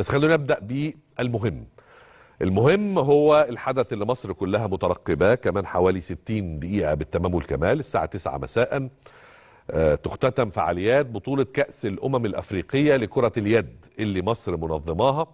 بس خلونا نبدا بالمهم المهم هو الحدث اللي مصر كلها مترقباه كمان حوالي 60 دقيقه بالتمام والكمال الساعه 9 مساء آه، تختتم فعاليات بطوله كاس الامم الافريقيه لكره اليد اللي مصر منظماها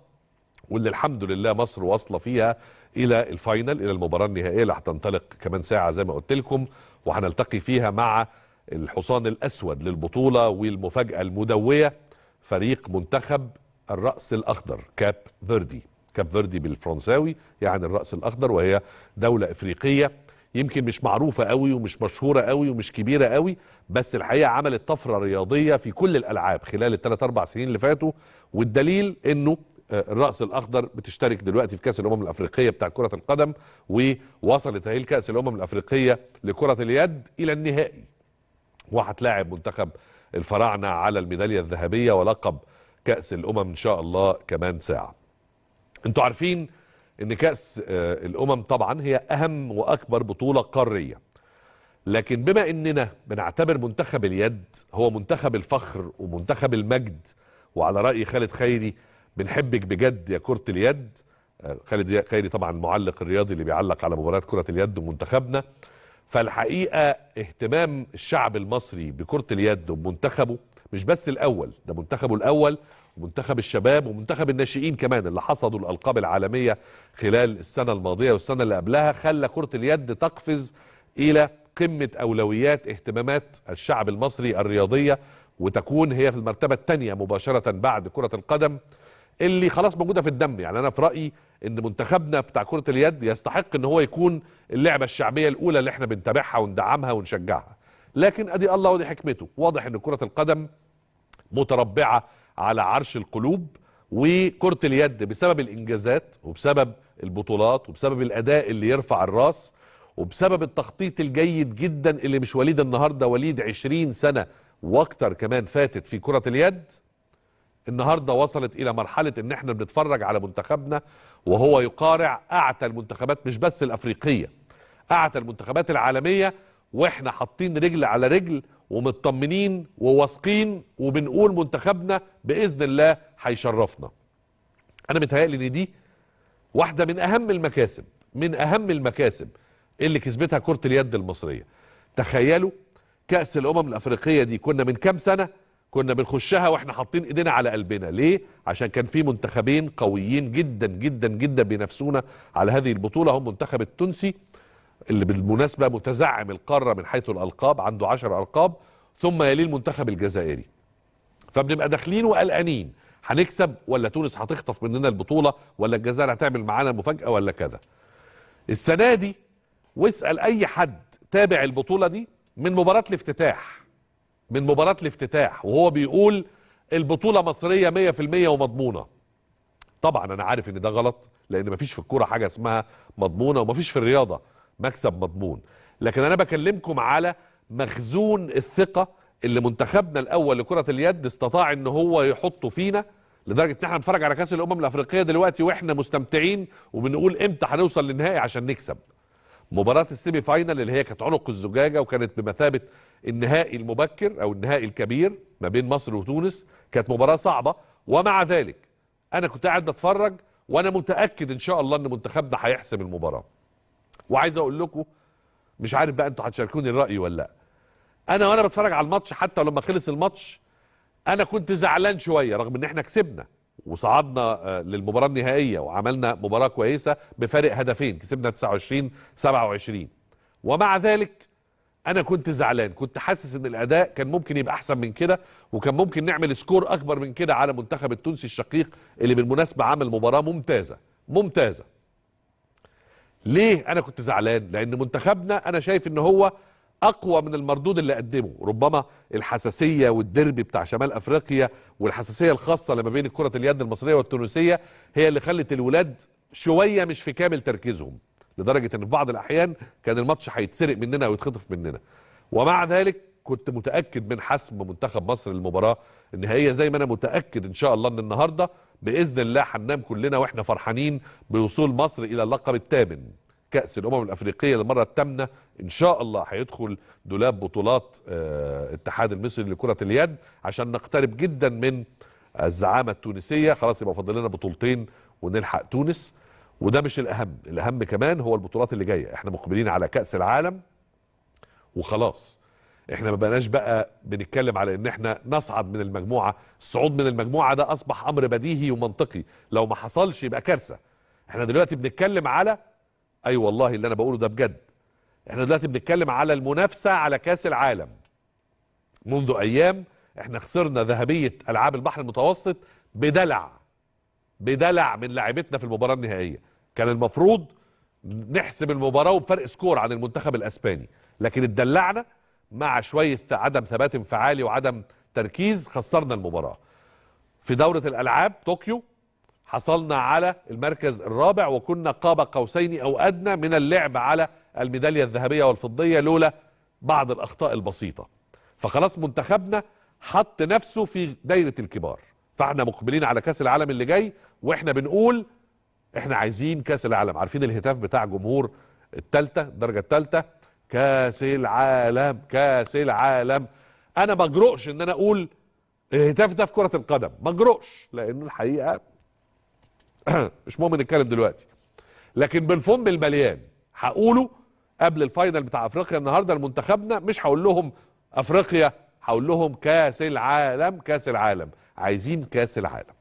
واللي الحمد لله مصر واصله فيها الى الفاينل الى المباراه النهائيه اللي هتنطلق كمان ساعه زي ما قلت لكم وهنلتقي فيها مع الحصان الاسود للبطوله والمفاجاه المدويه فريق منتخب الرأس الأخضر كاب فيردي كاب فيردي بالفرنساوي يعني الرأس الأخضر وهي دولة إفريقية يمكن مش معروفة قوي ومش مشهورة قوي ومش كبيرة قوي بس الحقيقة عملت طفرة رياضية في كل الألعاب خلال الثلاث أربع سنين اللي فاتوا والدليل أنه آه، الرأس الأخضر بتشترك دلوقتي في كأس الأمم الأفريقية بتاع كرة القدم ووصلت هي الكأس الأمم الأفريقية لكرة اليد إلى النهائي وهتلاعب منتخب الفراعنة على الميدالية الذهبية ولقب كأس الأمم إن شاء الله كمان ساعة انتوا عارفين ان كأس آه، الأمم طبعا هي أهم وأكبر بطولة قارية لكن بما اننا بنعتبر منتخب اليد هو منتخب الفخر ومنتخب المجد وعلى رأي خالد خيري بنحبك بجد يا كرة اليد آه، خالد خيري طبعا المعلق الرياضي اللي بيعلق على مباراة كرة اليد ومنتخبنا فالحقيقه اهتمام الشعب المصري بكره اليد ومنتخبه مش بس الاول ده منتخبه الاول ومنتخب الشباب ومنتخب الناشئين كمان اللي حصدوا الالقاب العالميه خلال السنه الماضيه والسنه اللي قبلها خلى كره اليد تقفز الى قمه اولويات اهتمامات الشعب المصري الرياضيه وتكون هي في المرتبه الثانيه مباشره بعد كره القدم اللي خلاص موجوده في الدم يعني انا في رايي ان منتخبنا بتاع كره اليد يستحق ان هو يكون اللعبه الشعبيه الاولى اللي احنا بنتابعها وندعمها ونشجعها لكن ادي الله ودي حكمته واضح ان كره القدم متربعه على عرش القلوب وكره اليد بسبب الانجازات وبسبب البطولات وبسبب الاداء اللي يرفع الراس وبسبب التخطيط الجيد جدا اللي مش وليد النهارده وليد 20 سنه واكتر كمان فاتت في كره اليد النهارده وصلت الى مرحله ان احنا بنتفرج على منتخبنا وهو يقارع اعتى المنتخبات مش بس الافريقيه اعتى المنتخبات العالميه واحنا حاطين رجل على رجل ومطمنين وواثقين وبنقول منتخبنا باذن الله هيشرفنا. انا متهيألي ان دي واحده من اهم المكاسب من اهم المكاسب اللي كسبتها كره اليد المصريه. تخيلوا كاس الامم الافريقيه دي كنا من كام سنه كنا بنخشها واحنا حاطين ايدينا على قلبنا ليه عشان كان في منتخبين قويين جدا جدا جدا بينافسونا على هذه البطوله هم منتخب التونسي اللي بالمناسبه متزعم القاره من حيث الالقاب عنده 10 القاب ثم يليه المنتخب الجزائري فبنبقى داخلين وقلقانين هنكسب ولا تونس هتخطف مننا البطوله ولا الجزائر هتعمل معانا مفاجاه ولا كذا السنه دي واسال اي حد تابع البطوله دي من مباراه الافتتاح من مباراة الافتتاح وهو بيقول البطولة مصرية 100% ومضمونة طبعا انا عارف ان ده غلط لان مفيش في الكورة حاجة اسمها مضمونة ومفيش في الرياضة مكسب مضمون لكن انا بكلمكم على مخزون الثقة اللي منتخبنا الاول لكرة اليد استطاع ان هو يحطه فينا لدرجة ان احنا بنتفرج على كاس الامم الافريقية دلوقتي واحنا مستمتعين وبنقول امتى هنوصل للنهائي عشان نكسب مباراة السيمي فاينل اللي هي كانت عنق الزجاجة وكانت بمثابة النهائي المبكر او النهائي الكبير ما بين مصر وتونس كانت مباراه صعبه ومع ذلك انا كنت قاعد بتفرج وانا متاكد ان شاء الله ان منتخبنا هيحسم المباراه وعايز اقول لكم مش عارف بقى انتوا هتشاركوني الراي ولا لا انا وانا بتفرج على الماتش حتى لما خلص الماتش انا كنت زعلان شويه رغم ان احنا كسبنا وصعدنا آه، للمباراه النهائيه وعملنا مباراه كويسه بفارق هدفين كسبنا 29 27 ومع ذلك انا كنت زعلان كنت حاسس ان الاداء كان ممكن يبقى احسن من كده وكان ممكن نعمل سكور اكبر من كده على منتخب التونسي الشقيق اللي بالمناسبه عمل مباراه ممتازه ممتازه ليه انا كنت زعلان لان منتخبنا انا شايف ان هو اقوى من المردود اللي قدمه ربما الحساسيه والديربي بتاع شمال افريقيا والحساسيه الخاصه لما بين كره اليد المصريه والتونسيه هي اللي خلت الولاد شويه مش في كامل تركيزهم لدرجه ان في بعض الاحيان كان الماتش هيتسرق مننا ويتخطف مننا ومع ذلك كنت متاكد من حسم منتخب مصر للمباراه النهائيه زي ما انا متاكد ان شاء الله ان النهارده باذن الله هننام كلنا واحنا فرحانين بوصول مصر الى اللقب الثامن كاس الامم الافريقيه للمره الثامنه ان شاء الله هيدخل دولاب بطولات الاتحاد آه، المصري لكره اليد عشان نقترب جدا من الزعامه التونسيه خلاص يبقى فاضل لنا بطولتين ونلحق تونس وده مش الاهم الاهم كمان هو البطولات اللي جايه احنا مقبلين على كاس العالم وخلاص احنا ما بقناش بقى بنتكلم على ان احنا نصعد من المجموعه الصعود من المجموعه ده اصبح امر بديهي ومنطقي لو ما حصلش يبقى كارثه احنا دلوقتي بنتكلم على اي أيوة والله اللي انا بقوله ده بجد احنا دلوقتي بنتكلم على المنافسه على كاس العالم منذ ايام احنا خسرنا ذهبيه العاب البحر المتوسط بدلع بدلع من لاعبتنا في المباراه النهائيه كان المفروض نحسب المباراه وبفرق سكور عن المنتخب الاسباني لكن اتدلعنا مع شويه عدم ثبات انفعالي وعدم تركيز خسرنا المباراه في دوره الالعاب طوكيو حصلنا على المركز الرابع وكنا قاب قوسين او ادنى من اللعب على الميداليه الذهبيه والفضيه لولا بعض الاخطاء البسيطه فخلاص منتخبنا حط نفسه في دايره الكبار فاحنا مقبلين على كاس العالم اللي جاي واحنا بنقول احنا عايزين كاس العالم عارفين الهتاف بتاع جمهور التالتة الدرجه التالتة كاس العالم كاس العالم انا بجرؤش ان انا اقول الهتاف ده في كره القدم بجرؤش لان الحقيقه مش مهم نتكلم دلوقتي لكن بالفم المليان هقوله قبل الفاينل بتاع افريقيا النهارده لمنتخبنا مش هقول لهم افريقيا هقول لهم كاس العالم كاس العالم عايزين كاس العالم